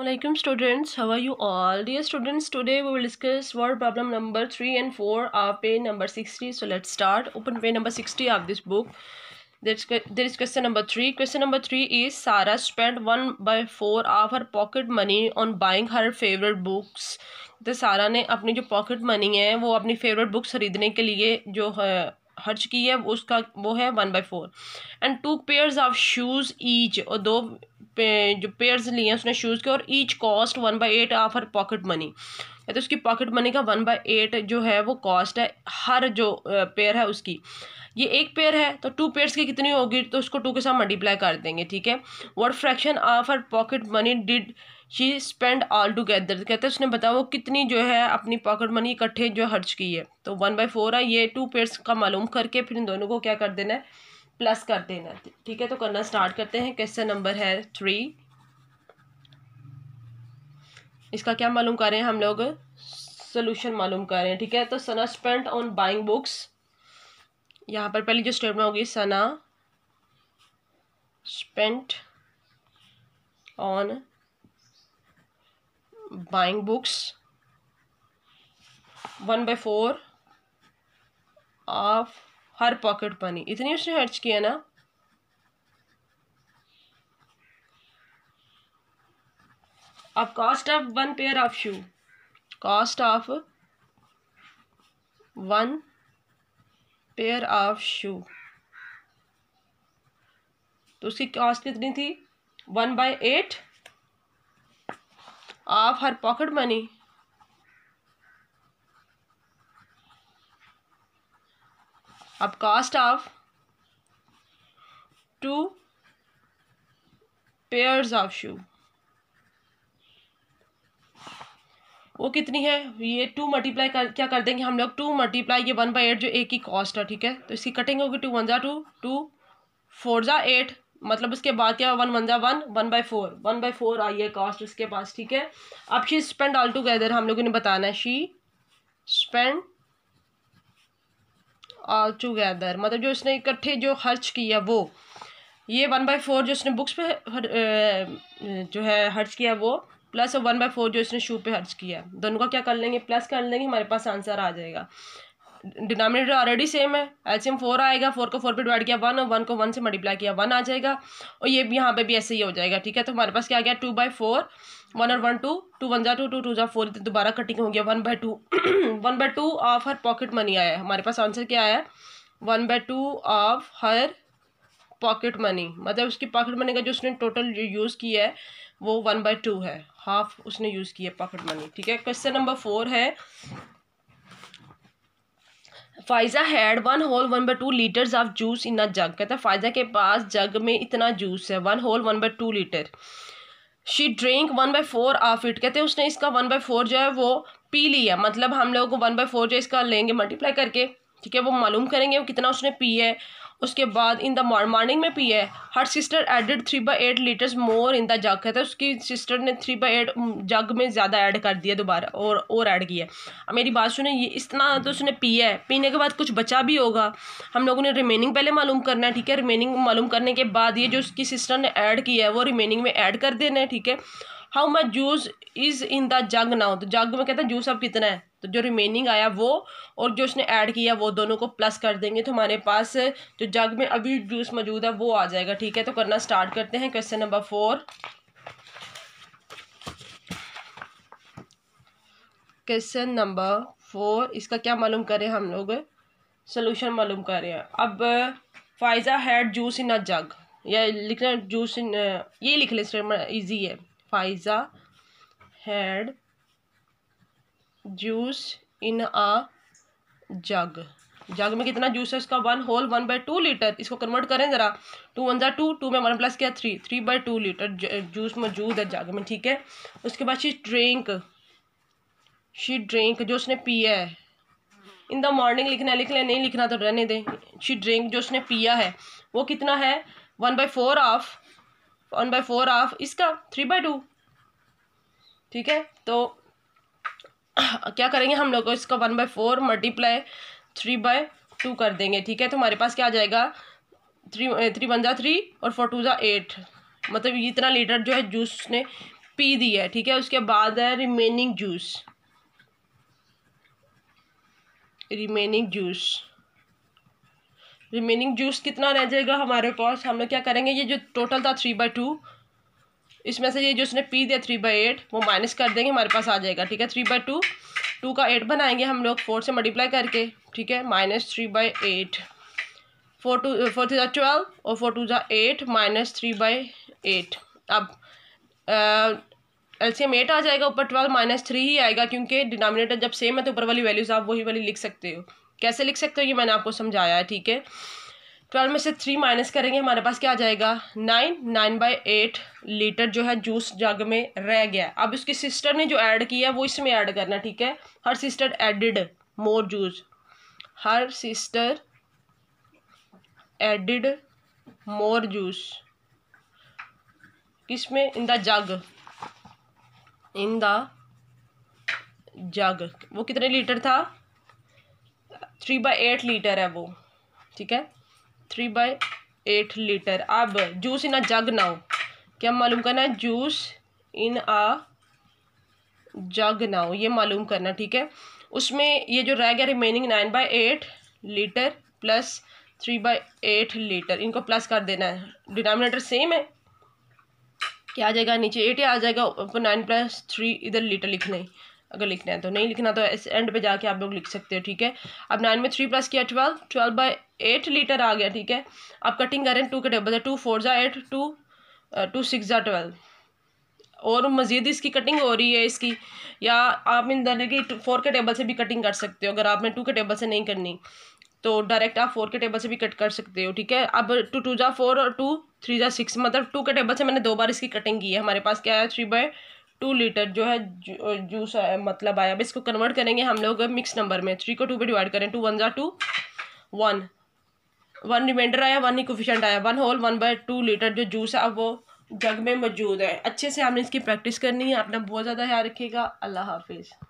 Assalamualaikum students, how are you all? Dear students, today we will discuss word problem number 3 and 4 of page number 60. So let's start. Open page number 60 of this book. There there is question number 3. Question number 3 is Sarah spent 1 by 4 of her pocket money on buying her favorite books. तो सारा ने अपनी जो pocket money है वो अपनी favourite books खरीदने के लिए जो है खर्च की है उसका वो है one by four and two pairs of shoes each और दो जो पेयर्स लिए हैं उसने शूज़ के और each cost one by eight of her pocket money कहते उसकी पॉकेट मनी का वन बाई एट जो है वो कॉस्ट है हर जो पेयर है उसकी ये एक पेयर है तो टू पेयर्स की कितनी होगी तो उसको टू के साथ मल्टीप्लाई कर देंगे ठीक है what fraction of her pocket money did she spend altogether कहते हैं उसने बताया वो कितनी जो है अपनी पॉकेट मनी इकट्ठे जो खर्च की है तो वन बाई फोर है ये टू पेयर्स का मालूम करके फिर इन दोनों को क्या कर देना है प्लस कर देना ठीक है तो करना स्टार्ट करते हैं क्वेश्चन नंबर है थ्री इसका क्या मालूम कर रहे हैं हम लोग सोल्यूशन मालूम कर रहे हैं ठीक है तो Sana spent on buying books यहाँ पर पहली जो स्टेटमेंट होगी Sana spent on buying books one by four of her pocket पानी इतनी उसने खर्च किया ना अब cost of one pair of shoe cost of one pair of shoe तो उसकी कॉस्ट कितनी थी one by eight of her pocket money अब cost of two pairs of shoe वो कितनी है ये टू मल्टीप्लाई कर क्या कर देंगे हम लोग टू मल्टीप्लाई ये वन बाई एट जो ए की कॉस्ट है ठीक है तो इसकी कटिंग होगी टू वन ज़ा टू टू फोर ज़ा एट मतलब उसके बाद क्या वन वन ज़ा one one by four one by four आई है कॉस्ट उसके पास ठीक है अब शी स्पेंड ऑल टूगेदर हम लोगों ने बताना है शी स्पेंड ऑल टुगेदर मतलब जो उसने इकट्ठे जो खर्च किया वो ये वन बाई फोर जो उसने बुक्स पे हर, जो है खर्च किया वो प्लस वन बाई फोर जो इसने शू पे खर्च किया दोनों का क्या कर लेंगे प्लस कर लेंगे हमारे पास आंसर आ जाएगा डिनोमिनेटर ऑलरेडी सेम है एलसीएम फोर आएगा फोर को फोर पे डिवाइड किया वन और वन को वन से मल्टीप्लाई किया वन आ जाएगा और ये भी यहाँ पे भी ऐसे ही हो जाएगा ठीक है तो हमारे पास क्या आ गया टू बाई फोर वन और वन टू टू वन जा टू टू टू जा फोर तो दोबारा कटिंग हो गया one by two one by two of her pocket money आया है हमारे पास आंसर क्या आया one by two of her pocket money मतलब उसकी पॉकेट मनी का जो उसने टोटल यूज़ किया है वो वन बाई टू है हाफ उसने यूज़ किया पॉकेट मनी ठीक है क्वेश्चन नंबर फोर है Faiza had one whole one by two litres of juice in a jug कहता है फाइजा के पास जग में इतना जूस है one whole one by two litre she drink one by four of it कहते हैं उसने इसका वन बाई फोर जो है वो पी लिया मतलब हम लोगों को वन बाई फोर जो इसका लेंगे मल्टीप्लाई करके ठीक है वो मालूम करेंगे वो कितना उसने पी है उसके बाद इन द मॉर्निंग में पी है her sister added three by eight litres more in the jug तो उसकी सिस्टर ने थ्री बाई एट जग में ज़्यादा ऐड कर दिया दोबारा और और ऐड किया अब मेरी बात सुने ये इतना तो उसने पिया है पीने के बाद कुछ बचा भी होगा हम लोगों ने रिमेनिंग पहले मालूम करना है ठीक है रिमेनिंग मालूम करने के बाद ये जो उसकी सिस्टर ने ऐड किया है वो रिमेनिंग में ऐड कर देना है ठीक है how much juice is in the jug now तो जग में कहते हैं जूस अब कितना है तो जो रिमेनिंग आया वो और जो उसने ऐड किया वो दोनों को प्लस कर देंगे तो हमारे पास जो जग में अभी जूस मौजूद है वो आ जाएगा ठीक है तो करना स्टार्ट करते हैं question number four question number four इसका क्या मालूम करें हम लोग सोल्यूशन मालूम करें अब Faiza had juice in a jug या लिखना जूस इन ये लिख लें इसमें ईजी है Faiza had juice in a jug jug में कितना जूस है उसका one whole one by two litre इसको कन्वर्ट करें ज़रा टू वन ज़ा टू टू में वन प्लस किया three three by two litre juice मौजूद है जग में ठीक है उसके बाद शी ड्रिंक शी ड्रिंक जो उसने पिया है इन द मॉर्निंग लिखना है लिख लिया नहीं लिखना तो रहने दें शी ड्रिंक जो उसने पिया है वो कितना है one by four of one by four of इसका थ्री बाई टू ठीक है तो क्या करेंगे हम लोग इसका one by four multiply three by two कर देंगे ठीक है तो हमारे पास क्या आ जाएगा थ्री थ्री वन जा थ्री और फोर टू जा एट मतलब इतना लीटर जो है जूस ने पी दिया है ठीक है उसके बाद है remaining juice remaining juice remaining juice कितना रह जाएगा हमारे पास हम लोग क्या करेंगे ये जो टोटल था थ्री बाई टू इसमें से ये जो उसने पी दिया थ्री बाई एट वो माइनस कर देंगे हमारे पास आ जाएगा ठीक है थ्री बाई टू टू का एट बनाएंगे हम लोग फोर से मल्टीप्लाई करके ठीक है minus three by eight four two four three ज़ा ट्वेल्व और फोर टू जो eight minus three by eight अब एल सी एम एट आ जाएगा ऊपर ट्वेल्व माइनस थ्री ही आएगा क्योंकि डिनोमिनेटर जब सेम है तो ऊपर वाली वैल्यूज़ आप वही वाली लिख सकते हो कैसे लिख सकते हो ये मैंने आपको समझाया है ठीक है ट्वेल्व में से थ्री माइनस करेंगे हमारे पास क्या आ जाएगा nine nine by eight litre जो है जूस जग में रह गया है अब उसकी सिस्टर ने जो ऐड किया वो इसमें ऐड करना ठीक है her sister added more juice her sister added more juice किस में इन द जग इन द जग वो कितने लीटर था थ्री बाई एट लीटर है वो ठीक है थ्री बाई एट लीटर अब juice in a jug now क्या मालूम करना है juice in a jug now ये मालूम करना ठीक है उसमें ये जो रह गया remaining nine by eight litre plus three by eight litre इनको प्लस कर देना है डिनोमिनेटर सेम है क्या आ जाएगा नीचे एट आ जाएगा ऊपर नाइन प्लस थ्री इधर लीटर लिखना है अगर लिखना है तो नहीं लिखना तो इस एंड पे जाके आप लोग लिख सकते हो ठीक है अब नाइन में थ्री प्लस किया twelve twelve by eight litre आ गया ठीक है आप कटिंग करें टू के टेबल टू फोर ज़ा एट टू टू सिक्स ज़ा ट्वेल्व और मज़ीद इसकी कटिंग हो रही है इसकी या आप इन दर की फोर के टेबल से भी कटिंग कर सकते हो अगर आपने टू के टेबल से नहीं करनी तो डायरेक्ट आप फोर के टेबल से भी कट कर सकते हो ठीक है अब टू टू जा फोर और टू थ्री जा सिक्स मतलब टू के टेबल से मैंने दो बार इसकी कटिंग की है हमारे पास क्या है थ्री बाय टू लीटर जो है जूस मतलब आया अब इसको कन्वर्ट करेंगे हम लोग मिक्स नंबर में थ्री को टू पे डिवाइड करें टू वन ज़ा टू वन वन रिमाइंडर आया वन ही कोफिशेंट आया one whole one by two litre जो जूस है अब वो जग में मौजूद है अच्छे से हमने इसकी प्रैक्टिस करनी है अपना बहुत ज़्यादा ख्याल रखिएगा अल्लाह हाफिज़